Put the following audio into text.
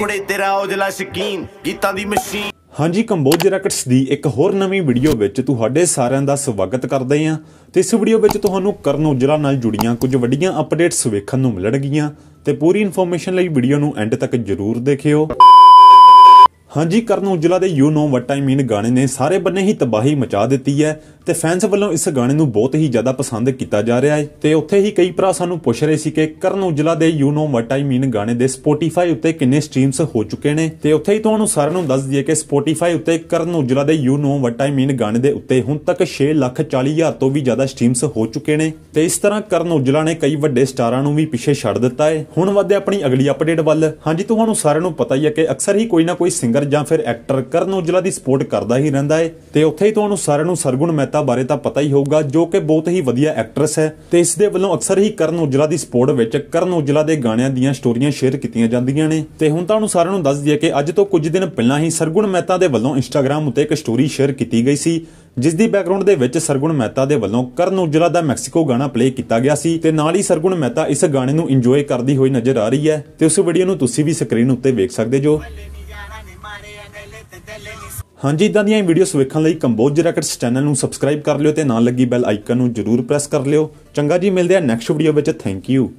ਕੁੜੇ ਤੇਰਾ ਉਜਲਾ ਸ਼ਕੀਨ ਗੀਤਾਂ ਦੀ ਮਸ਼ੀਨ ਹਾਂਜੀ ਕੰਬੋਜ ਰੈਕਟਸ ਦੀ ਇੱਕ ਹੋਰ ਨਵੀਂ ਵੀਡੀਓ ਵਿੱਚ ਤੁਹਾਡੇ ਸਾਰਿਆਂ ਦਾ ਸਵਾਗਤ ਕਰਦੇ ਹਾਂ ਤੇ ਇਸ ਵੀਡੀਓ ਵਿੱਚ ਤੁਹਾਨੂੰ ਕਰਨ ਉਜਲਾ ਨਾਲ ਜੁੜੀਆਂ ਕੁਝ ਵੱਡੀਆਂ ਅਪਡੇਟਸ ਵੇਖਣ ਨੂੰ ਮਿਲਣਗੀਆਂ ਤੇ ਪੂਰੀ ਇਨਫੋਰਮੇਸ਼ਨ ਲਈ ਵੀਡੀਓ ਨੂੰ ਐਂਡ ਤੱਕ ਜ਼ਰੂਰ ਦੇਖਿਓ ਹਾਂਜੀ ਕਰਨ ਔਜਲਾ ਦੇ ਯੂ ਨੋ ਵਟ ਆਈ ਮੀਨ ਗਾਣੇ ਨੇ ਸਾਰੇ ਬੰਨੇ ਹੀ ਤਬਾਹੀ ਮਚਾ ਦਿੱਤੀ ਹੈ ਤੇ ਫੈਨਸ ਵੱਲੋਂ ਇਸ ਗਾਣੇ ਨੂੰ ਬਹੁਤ ਹੀ ਜ਼ਿਆਦਾ ਪਸੰਦ ਕੀਤਾ ਜਾ ਰਿਹਾ ਹੈ ਤੇ ਉੱਥੇ ਹੀ ਕਈ ਭਰਾ ਸਾਨੂੰ ਪੁੱਛ ਰਹੇ ਸੀ ਕਿ ਕਰਨ ਔਜਲਾ ਦੇ ਯੂ ਨੋ ਵਟ ਆਈ ਮੀਨ ਗਾਣੇ ਦੇ ਸਪੋਟੀਫਾਈ ਉੱਤੇ ਕਿੰਨੇ ਸਟ੍ਰੀਮਸ ਹੋ ਚੁੱਕੇ ਨੇ ਤੇ ਉੱਥੇ ਹੀ ਤੁਹਾਨੂੰ ਸਾਰਿਆਂ ਨੂੰ ਦੱਸ ਦਈਏ ਕਿ ਸਪੋਟੀਫਾਈ ਉੱਤੇ ਕਰਨ ਔਜਲਾ ਦੇ ਯੂ ਨੋ ਵਟ ਆਈ ਮੀਨ ਗਾਣੇ ਦੇ ਉੱਤੇ ਹੁਣ ਤੱਕ 6 ਲੱਖ 40 ਹਜ਼ਾਰ ਤੋਂ ਵੀ ਜ਼ਿਆਦਾ ਸਟ੍ਰੀਮਸ ਹੋ ਚੁੱਕੇ ਨੇ ਤੇ ਇਸ ਤਰ੍ਹਾਂ ਕਰਨ ਔਜਲਾ ਨੇ ਕਈ ਵੱਡੇ ਸਟਾਰਾਂ ਨੂੰ ਵੀ ਪਿੱਛੇ ਛੱਡ ਦਿੱਤਾ ਹੈ ਹੁਣ ਵਧਦੇ ਆਪਣੀ ਅਗਲੀ ਅਪਡੇਟ ਵੱਲ ਹਾਂਜੀ ਤੁਹਾਨੂੰ ਸਾਰਿਆਂ ਨੂੰ ਪਤਾ ਹੀ ਹੈ ਕਿ ਅਕਸਰ ਹੀ ਕੋਈ ਨਾ ਕੋਈ ਸਿੰਗਰ ਸਿੰਗਰ ਜਾਂ ਫਿਰ ਐਕਟਰ ਕਰਨ ਔਜਲਾ ਦੀ ਸਪੋਰਟ ਕਰਦਾ ਹੀ ਰਹਿੰਦਾ ਹੈ ਤੇ ਉੱਥੇ ਹੀ ਤੁਹਾਨੂੰ ਸਾਰਿਆਂ ਨੂੰ ਸਰਗੁਣ ਮਹਿਤਾ ਬਾਰੇ ਤਾਂ ਪਤਾ ਹੀ ਹੋਊਗਾ ਜੋ ਕਿ ਬਹੁਤ ਹੀ ਵਧੀਆ ਐਕਟਰੈਸ ਹੈ ਤੇ ਇਸ ਦੇ ਵੱਲੋਂ ਅਕਸਰ ਹੀ ਕਰਨ ਔਜਲਾ ਦੀ ਸਪੋਰਟ ਵਿੱਚ ਕਰਨ ਔਜਲਾ ਦੇ ਗਾਣਿਆਂ ਦੀਆਂ ਸਟੋਰੀਆਂ ਸ਼ੇਅਰ ਕੀਤੀਆਂ ਜਾਂਦੀਆਂ ਨੇ ਤੇ ਹੁਣ ਤੁਹਾਨੂੰ ਸਾਰਿਆਂ ਨੂੰ ਦੱਸ ਦਈਏ ਕਿ ਅੱਜ ਤੋਂ ਕੁਝ ਦਿਨ ਪਹਿਲਾਂ ਹੀ ਸਰਗੁਣ ਮਹਿਤਾ ਦੇ ਵੱਲੋਂ ਇੰਸਟਾਗ੍ਰam ਉੱਤੇ ਇੱਕ ਸਟੋਰੀ ਸ਼ੇਅਰ ਕੀਤੀ ਗਈ ਸੀ ਜਿਸ ਦੀ ਬੈਕਗ੍ਰਾਉਂਡ ਦੇ ਵਿੱਚ ਸਰਗੁਣ ਮਹਿਤਾ ਦੇ ਵੱਲੋਂ ਕਰਨ ਔਜਲਾ ਦਾ ਮੈਕਸੀਕੋ ਗਾਣਾ ਪਲੇ ਕੀਤਾ ਗਿਆ ਸੀ ਤੇ ਨਾਲ ਹੀ ਸਰਗੁਣ ਮਹਿਤਾ ਇਸ ਗਾਣੇ ਨੂੰ ਇੰਜੋਏ ਕਰਦੀ ਹੋਈ ਨਜ਼ਰ ਆ ਰਹੀ ਹੈ ਤੇ ਉਸ ਵੀਡੀਓ ਨੂੰ ਤੁਸੀਂ ਵੀ ਸਕਰੀਨ ਉੱਤੇ ਵੇਖ ਸਕਦੇ ਜੋ ਹਾਂਜੀ ਇਦਾਂ ਦੀਆਂ ਵੀਡੀਓਸ ਵੇਖਣ ਲਈ ਕੰਬੋਜ ਰੈਕਟਸ ਚੈਨਲ ਨੂੰ ਸਬਸਕ੍ਰਾਈਬ ਕਰ ਲਿਓ ਤੇ ਨਾਲ ਲੱਗੀ ਬੈਲ ਆਈਕਨ ਨੂੰ ਜਰੂਰ ਪ੍ਰੈਸ ਕਰ ਲਿਓ ਚੰਗਾ ਜੀ ਮਿਲਦੇ ਆ ਨੈਕਸਟ ਵੀਡੀਓ ਵਿੱਚ ਥੈਂਕ ਯੂ